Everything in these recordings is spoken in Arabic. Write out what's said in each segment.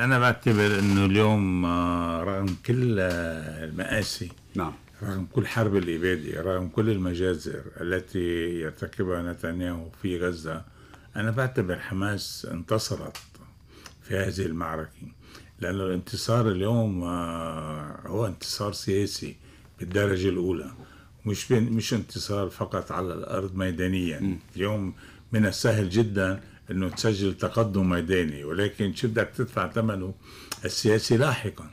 أنا بعتبر إنه اليوم آه، رغم كل آه، المآسي نعم رغم كل حرب الإبادة رغم كل المجازر التي يرتكبها نتنياهو في غزة أنا بعتبر حماس انتصرت في هذه المعركة لأن الانتصار اليوم آه، هو انتصار سياسي بالدرجة الأولى مش مش انتصار فقط على الأرض ميدانيا اليوم من السهل جداً انه تسجل تقدم ميداني ولكن شو بدك تدفع ثمنه السياسي لاحقا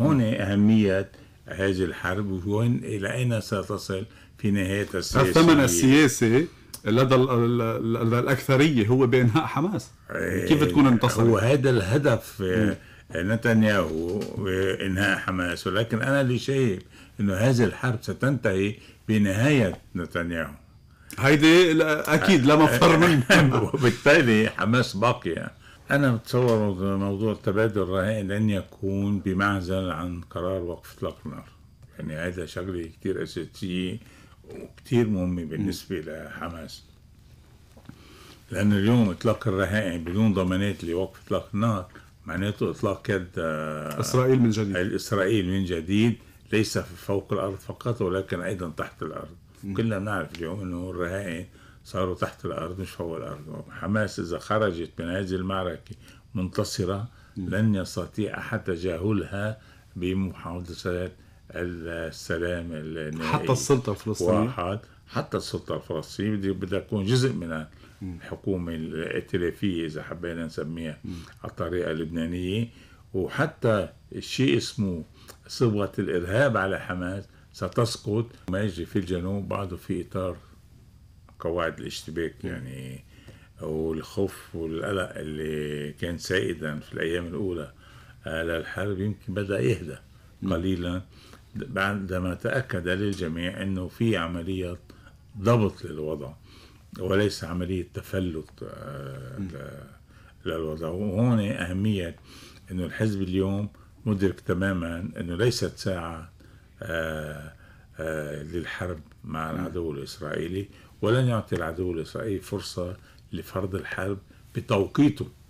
هون اهميه هذه الحرب وهون الى اين ستصل في نهايتها السياسيه الثمن السياسي لدى الاكثريه هو بانهاء حماس إيه، كيف تكون انتصرت؟ وهذا الهدف آه، نتنياهو آه، انهاء حماس ولكن انا اللي شايف انه هذه الحرب ستنتهي بنهايه نتنياهو هيدي اكيد لا مفر منها وبالتالي حماس باقيه انا بتصور موضوع تبادل الرهائن لن يكون بمعزل عن قرار وقف اطلاق النار يعني هذا شغله كثير اساسيه وكثير مهمه بالنسبه لحماس لان اليوم اطلاق الرهائن بدون ضمانات لوقف اطلاق النار معناته اطلاق كد آه، اسرائيل من جديد اسرائيل من جديد ليس فوق الارض فقط ولكن ايضا تحت الارض كلنا بنعرف اليوم انه الرهائن صاروا تحت الارض مش فوق الارض حماس اذا خرجت من هذه المعركه منتصره لن يستطيع احد تجاهلها بمحادثات السلام النهائي حتى السلطه الفلسطينيه واحد حتى السلطه الفلسطينيه بدي بدها تكون جزء من الحكومه الائتلافيه اذا حبينا نسميها على الطريقه اللبنانيه وحتى الشيء اسمه صبغه الارهاب على حماس ستسقط ما يجري في الجنوب بعضه في إطار قواعد الاشتباك يعني والخوف والقلق اللي كان سائدا في الأيام الأولى على الحرب يمكن بدأ يهدى قليلا بعدما تأكد للجميع أنه في عملية ضبط للوضع وليس عملية تفلت آه، للوضع وهون أهمية أنه الحزب اليوم مدرك تماما أنه ليست ساعة آه، آه، للحرب مع العدو الإسرائيلي ولن يعطي العدو الإسرائيلي فرصة لفرض الحرب بتوقيته